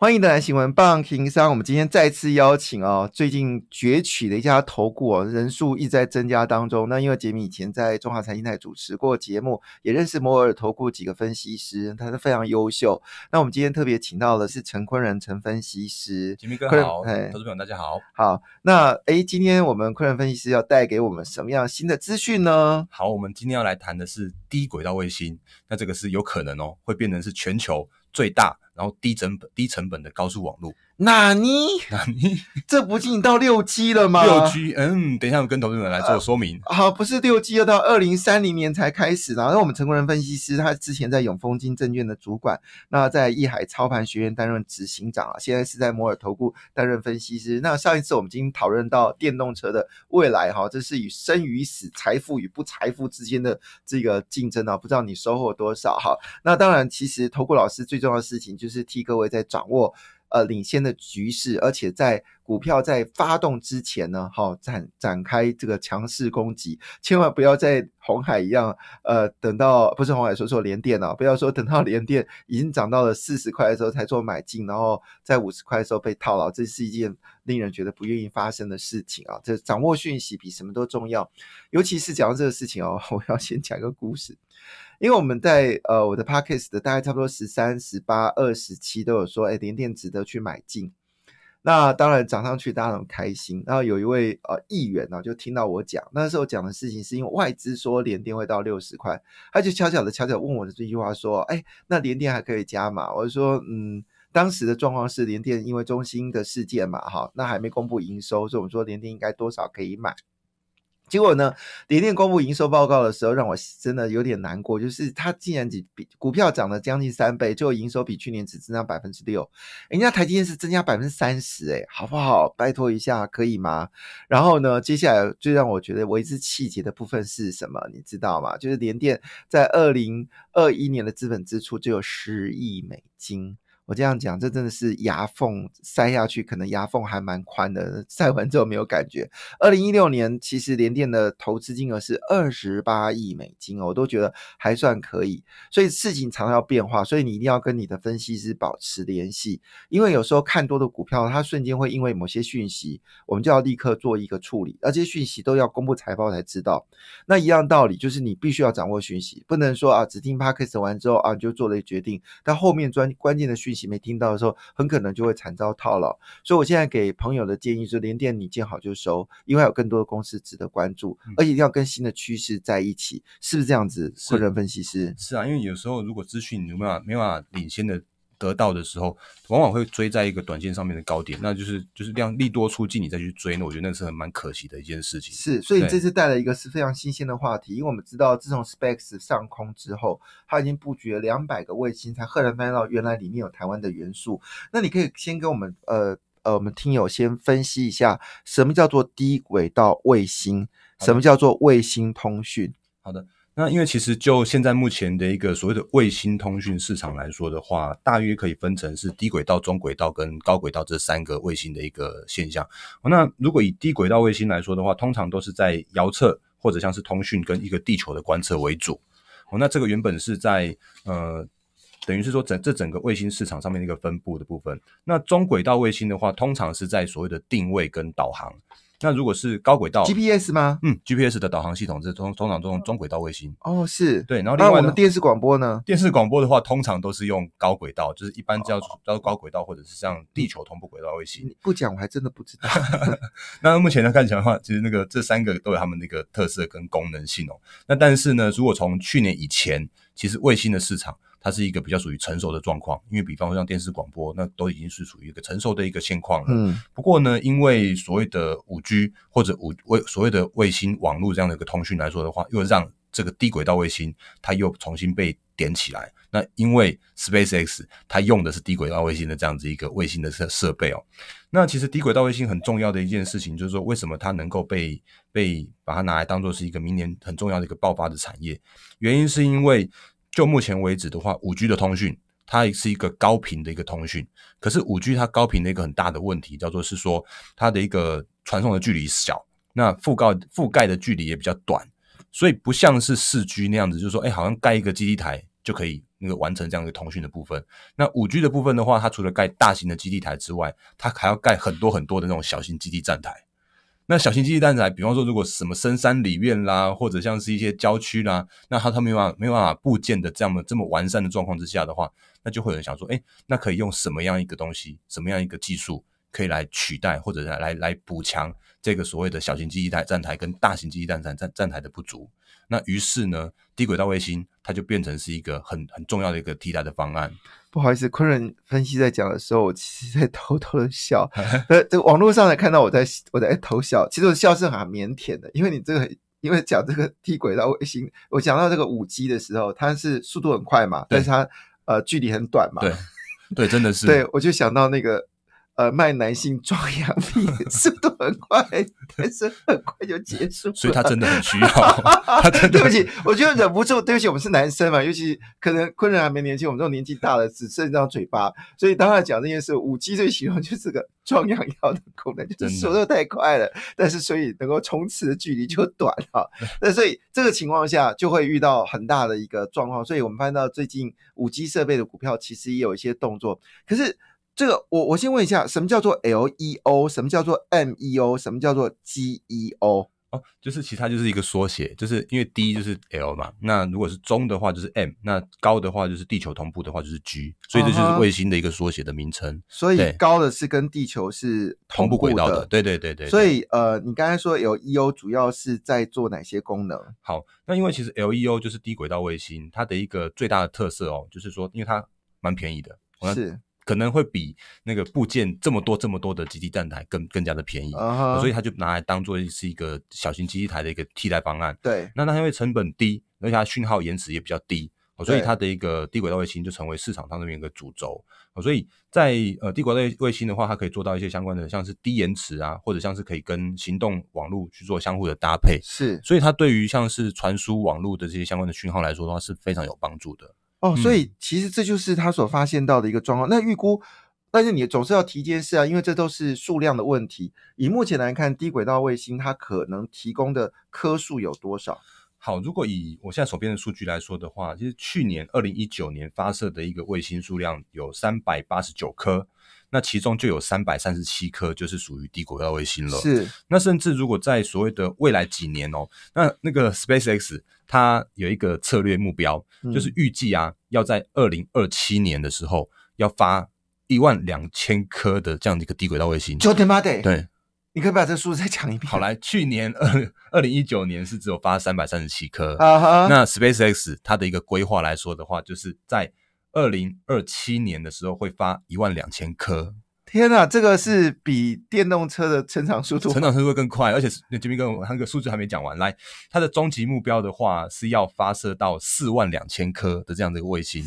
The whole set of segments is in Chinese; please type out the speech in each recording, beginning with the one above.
欢迎回来，新闻棒平商。我们今天再次邀请哦，最近崛起的一家投顾，人数一直在增加当中。那因为杰米以前在中华财经台主持过节目，也认识摩尔投顾几个分析师，他是非常优秀。那我们今天特别请到的是陈坤仁陈分析师，杰 米哥，投资朋友大家好好。那诶今天我们坤仁分析师要带给我们什么样新的资讯呢？好，我们今天要来谈的是低轨道卫星，那这个是有可能哦，会变成是全球最大。然后低成本、低成本的高速网络。纳尼纳尼，这不进到六 G 了吗？六 G，嗯，等一下，我跟投资人来做说明。好，不是六 G 要到二零三零年才开始然后我们成功人分析师，他之前在永丰金证券的主管，那在易海操盘学院担任执行长啊，现在是在摩尔投顾担任分析师。那上一次我们已经讨论到电动车的未来哈，这是与生与死、财富与不财富之间的这个竞争啊，不知道你收获多少哈。那当然，其实投顾老师最重要的事情就是替各位在掌握。呃，领先的局势，而且在股票在发动之前呢，哈展展开这个强势攻击，千万不要在红海一样，呃，等到不是红海，说错连电啊，不要说等到连电已经涨到了四十块的时候才做买进，然后在五十块的时候被套牢，这是一件令人觉得不愿意发生的事情啊！这掌握讯息比什么都重要，尤其是讲到这个事情哦，我要先讲一个故事。因为我们在呃我的 Pockets 的大概差不多十三、十八、二十七都有说，哎，联电值得去买进。那当然涨上去，大家很开心。然后有一位呃议员呢，就听到我讲那时候讲的事情，是因为外资说联电会到六十块，他就悄悄的悄悄问我的这句话说，哎，那联电还可以加吗？我就说，嗯，当时的状况是联电因为中兴的事件嘛，哈，那还没公布营收，所以我们说联电应该多少可以买。结果呢？联电公布营收报告的时候，让我真的有点难过，就是它竟然只股票涨了将近三倍，最后营收比去年只增加百分之六，人家台积电是增加百分之三十，哎，好不好？拜托一下，可以吗？然后呢？接下来最让我觉得为之气结的部分是什么？你知道吗？就是联电在二零二一年的资本支出就有十亿美金。我这样讲，这真的是牙缝塞下去，可能牙缝还蛮宽的。塞完之后没有感觉。二零一六年，其实联电的投资金额是二十八亿美金哦，我都觉得还算可以。所以事情常常要变化，所以你一定要跟你的分析师保持联系，因为有时候看多的股票，它瞬间会因为某些讯息，我们就要立刻做一个处理。而这些讯息都要公布财报才知道。那一样道理就是，你必须要掌握讯息，不能说啊，只听 p a c k e r 完之后啊，你就做了决定。但后面专关键的讯息。没听到的时候，很可能就会惨遭套牢。所以，我现在给朋友的建议是：，连电你见好就收，因为有更多的公司值得关注，而且一定要跟新的趋势在一起，是不是这样子？是，分析师。是啊，因为有时候如果资讯你没办法、没办法领先的。得到的时候，往往会追在一个短线上面的高点，那就是就是量利多出尽，你再去追，呢，我觉得那是很蛮可惜的一件事情。是，所以这次带来一个是非常新鲜的话题，因为我们知道自从 s p e c s 上空之后，它已经布局了两百个卫星，才赫然发现到原来里面有台湾的元素。那你可以先给我们呃呃，我们听友先分析一下，什么叫做低轨道卫星，什么叫做卫星通讯？好的。那因为其实就现在目前的一个所谓的卫星通讯市场来说的话，大约可以分成是低轨道、中轨道跟高轨道这三个卫星的一个现象。那如果以低轨道卫星来说的话，通常都是在遥测或者像是通讯跟一个地球的观测为主。哦，那这个原本是在呃，等于是说整这整个卫星市场上面的一个分布的部分。那中轨道卫星的话，通常是在所谓的定位跟导航。那如果是高轨道，GPS 吗？嗯，GPS 的导航系统是通通常用中轨道卫星。哦，是对。然后另外，我们电视广播呢？电视广播的话，通常都是用高轨道，就是一般叫叫做高轨道，或者是像地球同步轨道卫星。你不讲我还真的不知道。那目前看起来的话，其实那个这三个都有他们那个特色跟功能性哦。那但是呢，如果从去年以前，其实卫星的市场。它是一个比较属于成熟的状况，因为比方说像电视广播，那都已经是属于一个成熟的一个现况了。嗯，不过呢，因为所谓的五 G 或者五卫所谓的卫星网络这样的一个通讯来说的话，又让这个低轨道卫星它又重新被点起来。那因为 SpaceX 它用的是低轨道卫星的这样子一个卫星的设设备哦。那其实低轨道卫星很重要的一件事情，就是说为什么它能够被被把它拿来当做是一个明年很重要的一个爆发的产业，原因是因为。就目前为止的话，五 G 的通讯它是一个高频的一个通讯，可是五 G 它高频的一个很大的问题叫做是说，它的一个传送的距离小，那覆盖覆盖的距离也比较短，所以不像是四 G 那样子，就是说，哎，好像盖一个基地台就可以那个完成这样一个通讯的部分。那五 G 的部分的话，它除了盖大型的基地台之外，它还要盖很多很多的那种小型基地站台。那小型机地站台，比方说如果什么深山里面啦，或者像是一些郊区啦，那它它没有办法、没有办法部件的这样的这么完善的状况之下的话，那就会有人想说，哎，那可以用什么样一个东西、什么样一个技术可以来取代，或者来来来补强这个所谓的小型机地站站台跟大型机翼站站站台的不足。那于是呢，低轨道卫星它就变成是一个很很重要的一个替代的方案。不好意思，昆仑分析在讲的时候，我其实在偷偷的笑。呃，这个网络上才看到我在我在偷笑。其实我笑是很腼腆的，因为你这个，因为讲这个低轨道卫星，我讲到这个五 G 的时候，它是速度很快嘛，但是它呃距离很短嘛，对对，真的 是。对我就想到那个。呃，卖男性壮阳品，速度很快，但是很快就结束，所以他真的很需要。对不起，我就忍不住。对不起，我们是男生嘛，尤其可能坤人还没年轻，我们这种年纪大了，只剩一张嘴巴，所以当他讲这件事，五 G 最喜欢就是个壮阳药的功能，就是速度太快了，但是所以能够冲刺的距离就短哈。那所以这个情况下就会遇到很大的一个状况，所以我们看到最近五 G 设备的股票其实也有一些动作，可是。这个我我先问一下，什么叫做 L E O？什么叫做 M E O？什么叫做 G E O？哦，就是其他就是一个缩写，就是因为低就是 L 嘛，那如果是中的话就是 M，那高的话就是地球同步的话就是 G，所以这就是卫星的一个缩写的名称。所以高的是跟地球是同步轨道的。对对对对。所以呃，你刚才说 L E O 主要是在做哪些功能？好，那因为其实 L E O 就是低轨道卫星，它的一个最大的特色哦，就是说因为它蛮便宜的。是。可能会比那个部件这么多这么多的基地站台更更加的便宜，所以他就拿来当做是一个小型基地台的一个替代方案。对，那那因为成本低，而且它讯号延迟也比较低，所以它的一个低轨道卫星就成为市场上的一个主轴。所以在呃低轨道卫星的话，它可以做到一些相关的，像是低延迟啊，或者像是可以跟行动网络去做相互的搭配。是，所以它对于像是传输网络的这些相关的讯号来说的话，是非常有帮助的。哦，所以其实这就是他所发现到的一个状况。那预估，但是你总是要提一件事啊，因为这都是数量的问题。以目前来看，低轨道卫星它可能提供的颗数有多少？好，如果以我现在手边的数据来说的话，其实去年二零一九年发射的一个卫星数量有三百八十九颗，那其中就有三百三十七颗就是属于低轨道卫星了。是。那甚至如果在所谓的未来几年哦，那那个 SpaceX。它有一个策略目标，就是预计啊，要在二零二七年的时候要发一万两千颗的这样的一个低轨道卫星。九点八的。对，你可以把这数字再讲一遍。好来，去年二二零一九年是只有发三百三十七颗。啊哈。那 SpaceX 它的一个规划来说的话，就是在二零二七年的时候会发一万两千颗。天呐，这个是比电动车的成长速度，成长速度会更快。而且杰米哥，他那个数字还没讲完。来，它的终极目标的话是要发射到四万两千颗的这样的一个卫星，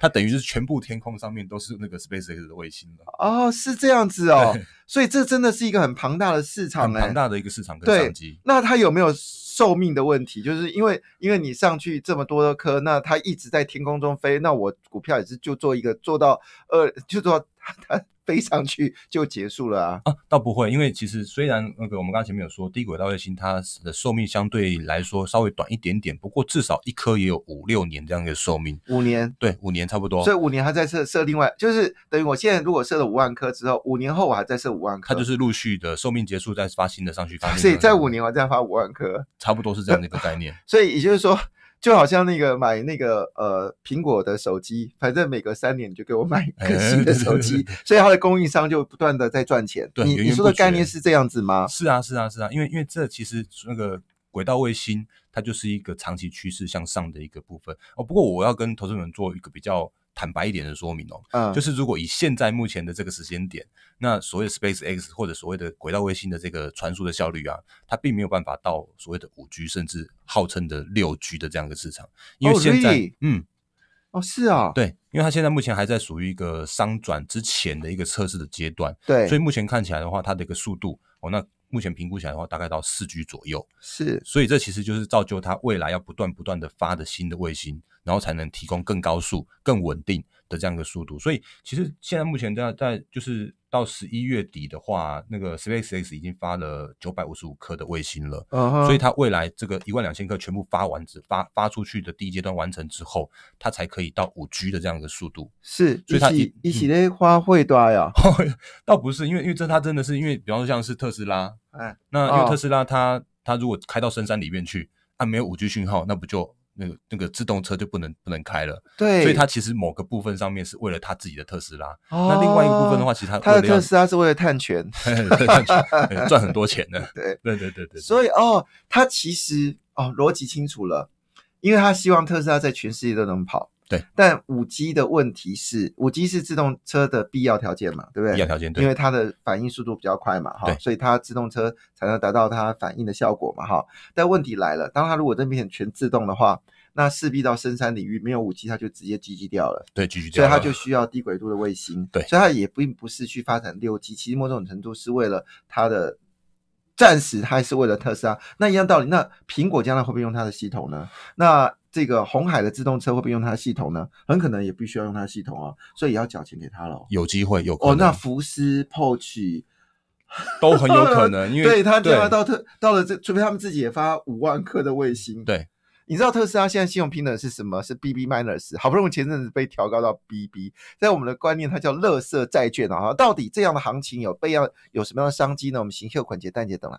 它等于是全部天空上面都是那个 SpaceX 的卫星了。哦，是这样子哦。所以这真的是一个很庞大的市场，很庞大的一个市场。机。那它有没有寿命的问题？就是因为因为你上去这么多的颗，那它一直在天空中飞，那我股票也是就做一个做到二，就做它。飞上去就结束了啊？啊，倒不会，因为其实虽然那个我们刚才前面有说低轨道卫星它的寿命相对来说稍微短一点点，不过至少一颗也有五六年这样一个寿命，五年，对，五年差不多。所以五年它再设设另外，就是等于我现在如果设了五万颗之后，五年后我还在设五万颗，它就是陆续的寿命结束再发新的上去发，所以在五年我再发五万颗，差不多是这样的一个概念。所以也就是说。就好像那个买那个呃苹果的手机，反正每隔三年就给我买一个新的手机，所以它的供应商就不断的在赚钱。对，你说的概念是这样子吗？是啊，是啊，是啊，因为因为这其实那个轨道卫星，它就是一个长期趋势向上的一个部分哦。不过我要跟投资人做一个比较。坦白一点的说明哦，嗯，就是如果以现在目前的这个时间点，那所谓的 Space X 或者所谓的轨道卫星的这个传输的效率啊，它并没有办法到所谓的五 G 甚至号称的六 G 的这样一个市场，因为现在嗯，哦是啊，对，因为它现在目前还在属于一个商转之前的一个测试的阶段，对，所以目前看起来的话，它的一个速度哦，那目前评估起来的话，大概到四 G 左右，是，所以这其实就是造就它未来要不断不断的发的新的卫星。然后才能提供更高速、更稳定的这样一个速度。所以，其实现在目前在在就是到十一月底的话，那个 SpaceX 已经发了九百五十五颗的卫星了。嗯嗯。所以它未来这个一万两千颗全部发完之发发出去的第一阶段完成之后，它才可以到五 G 的这样一个速度。是，所以它一起的花费多呀？倒不是，因为因为这它真的是因为，比方说像是特斯拉，哎，那因为特斯拉它它如果开到深山里面去，它没有五 G 讯号，那不就？那个那个自动车就不能不能开了，对，所以他其实某个部分上面是为了他自己的特斯拉。那另外一个部分的话，其实他的特斯拉是为了探权，赚很多钱的。对对对对对。所以哦，他其实哦逻辑清楚了，因为他希望特斯拉在全世界都能跑。但五 G 的问题是，五 G 是自动车的必要条件嘛，对不对？必要条件，对。因为它的反应速度比较快嘛，哈，所以它自动车才能达到它反应的效果嘛，哈。但问题来了，当它如果这边全自动的话，那势必到深山领域没有五 G，它就直接 GG 掉了。对，GG 掉。所以它就需要低轨度的卫星。对，所以它也并不是去发展六 G，其实某种程度是为了它的暂时，还是为了特斯拉。那一样道理，那苹果将来会不会用它的系统呢？那这个红海的自动车会不会用它的系统呢？很可能也必须要用它的系统哦，所以也要缴钱给他了。有机会有哦，那福斯、Porsche 都很有可能，因为对它对啊，到特到了这，除非他们自己也发五万颗的卫星。对，你知道特斯拉现在信用平等是什么？是 BB minus，好不容易前阵子被调高到 BB，在我们的观念，它叫垃圾债券啊！到底这样的行情有被要有什么样的商机呢？我们行秀捆节、蛋节等来。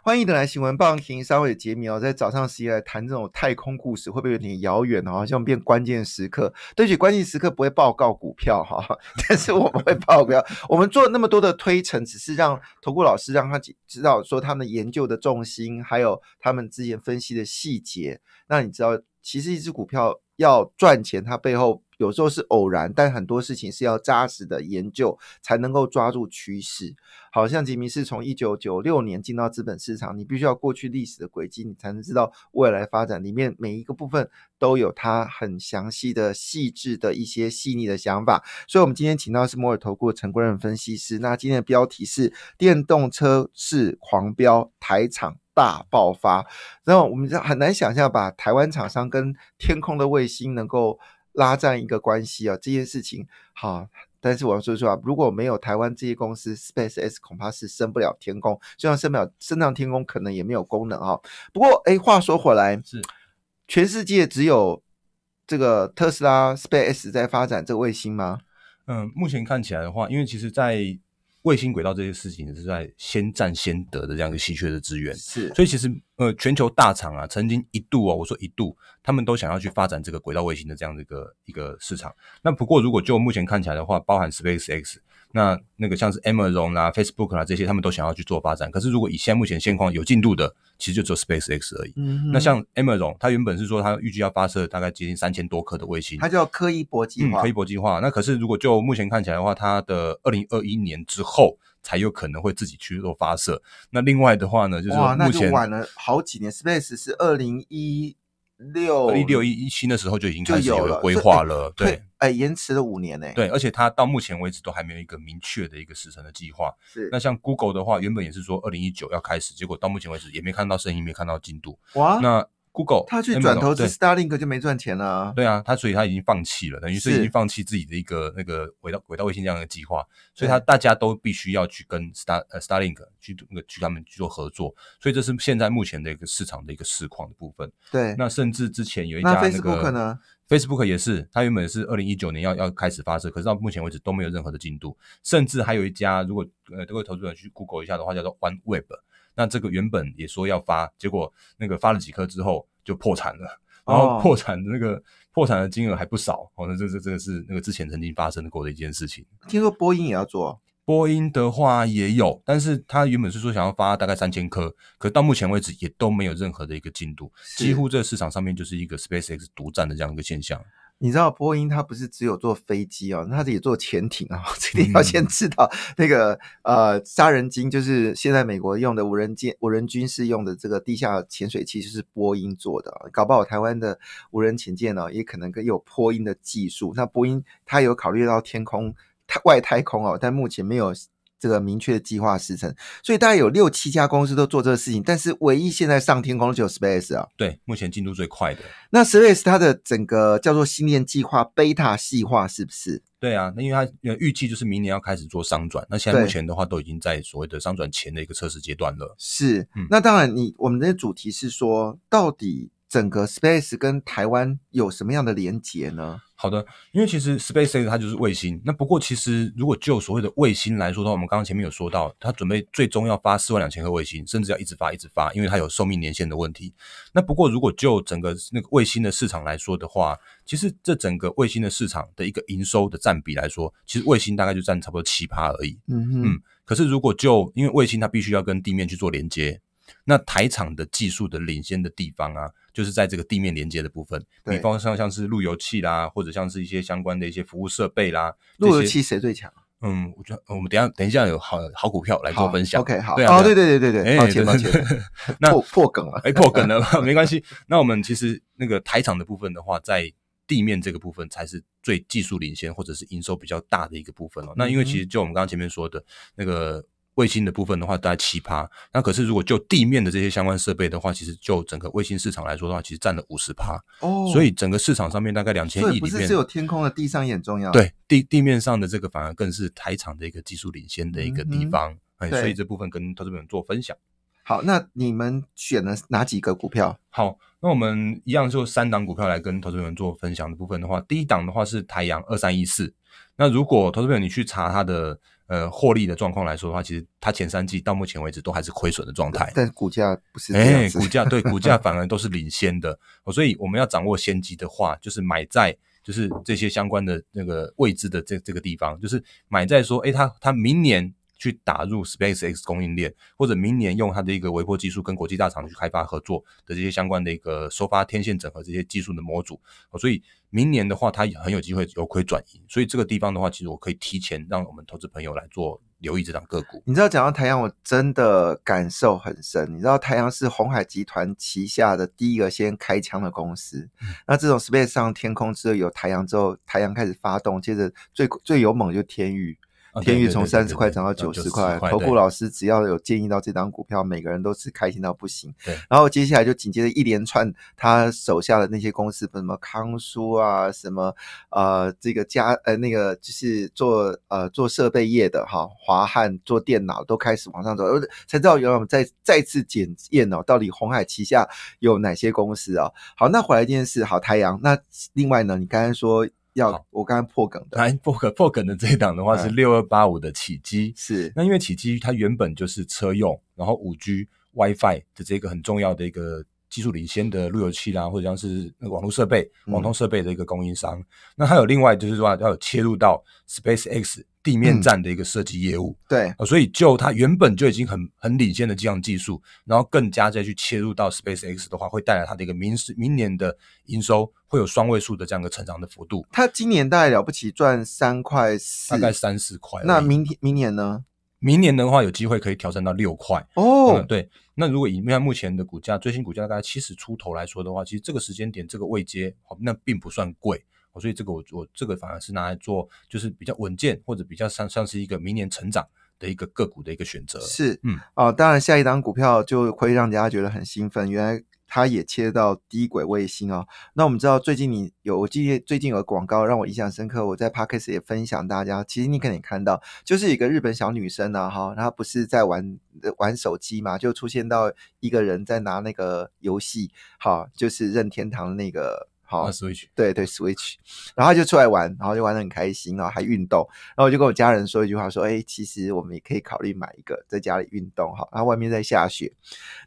欢迎回来，新闻棒行三位杰米哦，在早上十一来谈这种太空故事，会不会有点遥远哦？好像变关键时刻，对，起，关键时刻不会报告股票哈，但是我们会报告。我们做那么多的推陈，只是让投顾老师让他知道说他们研究的重心，还有他们之前分析的细节。那你知道，其实一只股票要赚钱，它背后。有时候是偶然，但很多事情是要扎实的研究才能够抓住趋势。好像吉米是从一九九六年进到资本市场，你必须要过去历史的轨迹，你才能知道未来发展里面每一个部分都有它很详细的、细致的一些细腻的想法。所以，我们今天请到是摩尔投顾的陈国仁分析师。那今天的标题是“电动车市狂飙，台场”。大爆发”。然后，我们就很难想象把台湾厂商跟天空的卫星能够。拉这样一个关系啊，这件事情好，但是我要说实话，如果没有台湾这些公司，Space X 恐怕是升不了天空。就算升不了，升上天空可能也没有功能啊。不过，哎，话说回来，是全世界只有这个特斯拉 Space X 在发展这个卫星吗？嗯，目前看起来的话，因为其实在。卫星轨道这些事情是在先占先得的这样一个稀缺的资源，是，所以其实呃，全球大厂啊，曾经一度啊，我说一度，他们都想要去发展这个轨道卫星的这样的一个一个市场。那不过如果就目前看起来的话，包含 SpaceX。那那个像是 Amazon 啦、Facebook 啦这些，他们都想要去做发展。可是如果以现在目前现况有进度的，其实就只有 SpaceX 而已。那像 Amazon，它原本是说它预计要发射大概接近三千多颗的卫星，它叫科一伯计划。科一博计划，那可是如果就目前看起来的话，它的二零二一年之后才有可能会自己去做发射。那另外的话呢，就是目前晚了好几年，Space 是二零一。六一六一一七那时候就已经开始有了规划了，对，哎，延迟了五年呢。对，而且它到目前为止都还没有一个明确的一个时程的计划。是，那像 Google 的话，原本也是说二零一九要开始，结果到目前为止也没看到声音，没看到进度。哇！那。Google，他去转投资 Starlink 就没赚钱啊？对啊，他所以他已经放弃了，等于是已经放弃自己的一个那个轨道轨道卫星这样的计划，所以他大家都必须要去跟 Star 呃 Starlink 去那个去他们去做合作，所以这是现在目前的一个市场的一个市况的部分。对，那甚至之前有一家 Facebook 呢，Facebook 也是，它原本是二零一九年要要开始发射，可是到目前为止都没有任何的进度，甚至还有一家，如果呃各位投资人去 Google 一下的话，叫做 OneWeb。那这个原本也说要发，结果那个发了几颗之后就破产了，然后破产的那个破产的金额还不少哦，那这这这个是那个之前曾经发生过的一件事情。听说波音也要做，波音的话也有，但是他原本是说想要发大概三千颗，可到目前为止也都没有任何的一个进度，几乎这个市场上面就是一个 SpaceX 独占的这样一个现象。你知道波音它不是只有做飞机哦，它也做潜艇啊。这里要先知道那个呃，杀人鲸就是现在美国用的无人舰、无人军事用的这个地下潜水器，就是波音做的。搞不好台湾的无人潜舰哦，也可能跟有波音的技术。那波音它有考虑到天空外太空哦，但目前没有。这个明确的计划时程，所以大概有六七家公司都做这个事情，但是唯一现在上天空司只有 Space 啊。对，目前进度最快的。那 Space 它的整个叫做星链计划 Beta 细化是不是？对啊，那因为它预计就是明年要开始做商转，那现在目前的话都已经在所谓的商转前的一个测试阶段了。是，那当然你我们的主题是说到底。整个 Space 跟台湾有什么样的连结呢？好的，因为其实 Space 它就是卫星。那不过其实如果就所谓的卫星来说的话，我们刚刚前面有说到，它准备最终要发四万两千颗卫星，甚至要一直发一直发，因为它有寿命年限的问题。那不过如果就整个那个卫星的市场来说的话，其实这整个卫星的市场的一个营收的占比来说，其实卫星大概就占差不多七趴而已。嗯嗯。可是如果就因为卫星它必须要跟地面去做连接，那台场的技术的领先的地方啊。就是在这个地面连接的部分，比方像像是路由器啦，或者像是一些相关的一些服务设备啦。路由器谁最强？嗯，我觉得我们等下等一下有好好股票来做分享。OK，好。哦，对对对对对，抱歉抱歉，那破破梗了。哎，破梗了，没关系。那我们其实那个台场的部分的话，在地面这个部分才是最技术领先或者是营收比较大的一个部分哦。那因为其实就我们刚刚前面说的那个。卫星的部分的话，大概七趴。那可是，如果就地面的这些相关设备的话，其实就整个卫星市场来说的话，其实占了五十趴。哦。所以整个市场上面大概两千亿里面，不是只有天空的，地上也很重要。对地地面上的这个，反而更是台场的一个技术领先的一个地方。嗯。所以这部分跟投资朋友做分享。好，那你们选了哪几个股票？好，那我们一样就三档股票来跟投资朋友做分享的部分的话，第一档的话是台阳二三一四。那如果投资朋友你去查它的。呃，获利的状况来说的话，其实它前三季到目前为止都还是亏损的状态。但股价不是，哎，股价对股价反而都是领先的。所以我们要掌握先机的话，就是买在就是这些相关的那个位置的这这个地方，就是买在说，哎，它它明年。去打入 SpaceX 供应链，或者明年用它的一个微波技术跟国际大厂去开发合作的这些相关的一个收发天线整合这些技术的模组，所以明年的话，它也很有机会由亏转盈。所以这个地方的话，其实我可以提前让我们投资朋友来做留意这档个股。你知道讲到太阳，我真的感受很深。你知道太阳是红海集团旗下的第一个先开枪的公司。那这种 Space 上天空之后有太阳之后，太阳开始发动，接着最最勇猛就天宇。天宇从三十块涨到九十块，投顾老师只要有建议到这张股票，每个人都是开心到不行。对，然后接下来就紧接着一连串他手下的那些公司，什么康舒啊，什么呃这个家呃那个就是做呃做设备业的哈，华汉做电脑都开始往上走，才知道原来我们再再次检验哦，到底红海旗下有哪些公司啊？好，那回来一件事，好，太阳。那另外呢，你刚刚说。要我刚刚破梗的来破梗破梗的这一档的话是六二八五的起机，是那因为起机它原本就是车用然后五 G WiFi 的这个很重要的一个技术领先的路由器啦或者像是网络设备、网通设备的一个供应商。那还有另外就是说要有切入到 SpaceX。地面站的一个设计业务，对，所以就它原本就已经很很领先的这样技术，然后更加再去切入到 SpaceX 的话，会带来它的一个明明年的营收会有双位数的这样一成长的幅度。它今年大概了不起赚三块四，大概三四块。那明天明年呢？明年的话有机会可以调整到六块哦。对，那如果以它目前的股价，最新股价大概七十出头来说的话，其实这个时间点这个位阶，那并不算贵。所以这个我我这个反而是拿来做，就是比较稳健或者比较像像是一个明年成长的一个个股的一个选择。是，嗯，哦，当然下一档股票就会让大家觉得很兴奋，原来它也切到低轨卫星哦。那我们知道最近你有，我记得最近有个广告让我印象深刻，我在 podcast 也分享大家。其实你可能也看到，就是一个日本小女生啊，哈，她不是在玩玩手机嘛，就出现到一个人在拿那个游戏，哈，就是任天堂那个。好，，Switch，对对，Switch，然后就出来玩，然后就玩的很开心，然后还运动，然后我就跟我家人说一句话，说，哎，其实我们也可以考虑买一个，在家里运动，哈，然后外面在下雪，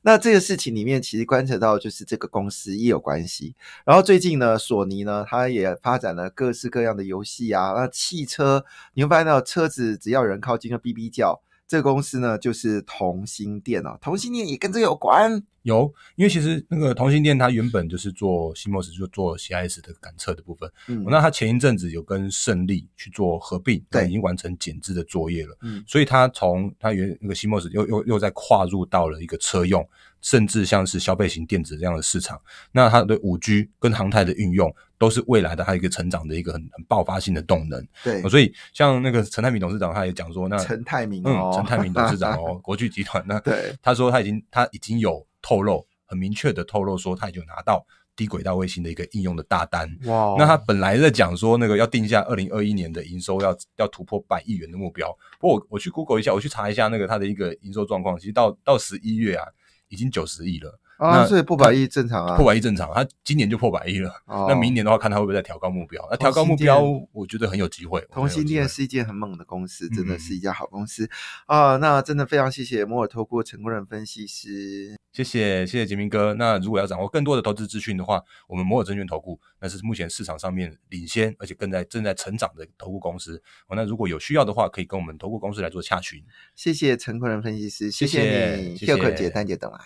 那这个事情里面其实观扯到就是这个公司也有关系，然后最近呢，索尼呢，它也发展了各式各样的游戏啊，那汽车，你会现到车子只要人靠近就哔哔叫。这公司呢，就是同心店哦，同心店也跟这有关，有，因为其实那个同心店它原本就是做西 o s 就做 CIS 的感测的部分。嗯，那它前一阵子有跟胜利去做合并，对，已经完成减资的作业了。嗯，所以它从它原那个西 o s 又又又在跨入到了一个车用。甚至像是消费型电子这样的市场，那它的五 G 跟航太的运用都是未来的它一个成长的一个很很爆发性的动能。对，所以像那个陈泰明董事长他也讲说，那陈泰明，陈泰明董事长哦，国巨集团那，他说他已经他已经有透露很明确的透露说，他已有拿到低轨道卫星的一个应用的大单。哇，那他本来在讲说那个要定下二零二一年的营收要要突破百亿元的目标。我我去 Google 一下，我去查一下那个他的一个营收状况，其实到到十一月啊。已经九十亿了。啊，所以破百亿正常啊，破百亿正常，他今年就破百亿了。那明年的话，看他会不会再调高目标？那调高目标，我觉得很有机会。同性恋是一件很猛的公司，真的是一家好公司啊。那真的非常谢谢摩尔投顾成功人分析师，谢谢谢谢杰明哥。那如果要掌握更多的投资资讯的话，我们摩尔证券投顾，那是目前市场上面领先而且更在正在成长的投顾公司。那如果有需要的话，可以跟我们投顾公司来做洽询。谢谢成功人分析师，谢谢你，秀坤姐、丹姐等来。